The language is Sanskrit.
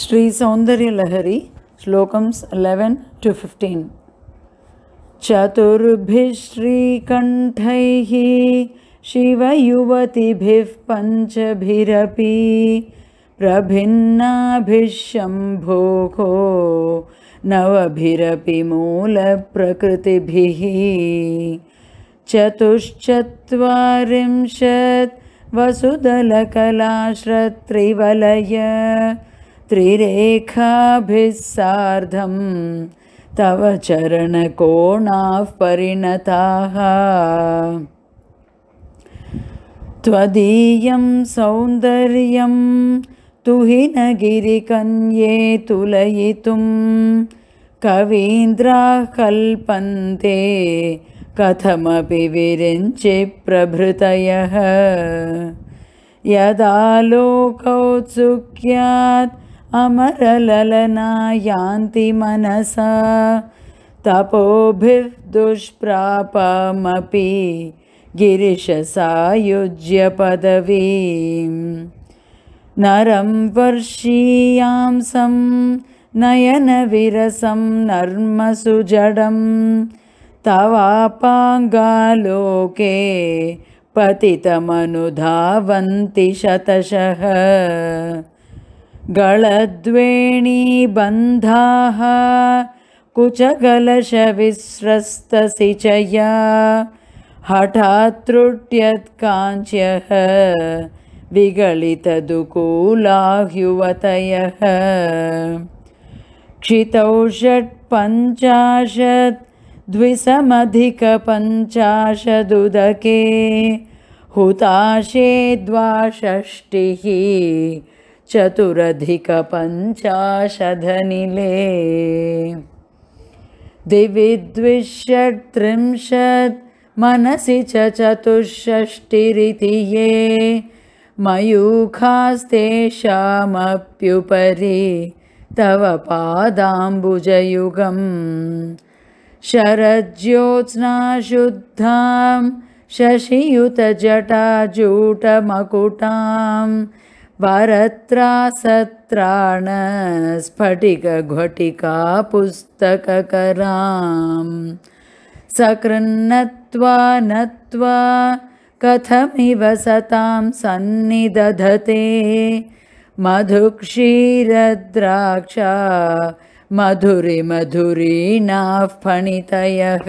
श्रीसौन्दर्यलहरी श्लोकम्स् लेवेन् टु फिफ्टीन् चतुर्भिः श्रीकण्ठैः शिवयुवतिभिः पञ्चभिरपि प्रभिन्नाभिः शम्भोः नवभिरपि मूलप्रकृतिभिः चतुश्चत्वारिंशत् वसुदलकलाश्रत्रिवलय त्रिरेखाभिः सार्धं तव चरणकोणाः परिणताः त्वदीयं सौन्दर्यं तु हि न गिरिकन्ये तुलयितुं कवीन्द्राः कल्पन्ते कथमपि प्रभृतयः यदा लोकौत्सुक्यात् अमरललनायान्ति यान्ति मनसा तपोभिर्दुष्प्रापमपि गिरिशसायुज्यपदवीं नरं वर्षीयांसं नयनविरसं नर्मसुजडं तवापाङ्गालोके पतितमनुधावन्ति शतशः गलद्वेणीबन्धाः या हठात् त्रुट्यत्काञ्च्यः विगलितदुकूला हुवतयः क्षितौषट्पञ्चाशत् द्विसमधिकपञ्चाशदुदके हुताशे द्वाषष्टिः चतुरधिकपञ्चाशधनिले दिवि द्विषट्त्रिंशत् मनसि च चतुष्षष्टिरिति ये मयूखास्तेषामप्युपरि तव पादाम्बुजयुगम् शरज्योत्स्नाशुद्धां शशियुतजटाजूटमकुटाम् वरत्रासत्राणस्फटिकघटिका पुस्तककरां सकृन्नत्वा नत्वा कथमिव सतां सन्निदधते मधुक्षीरद्राक्षा मधुरिमधुरी फणितयः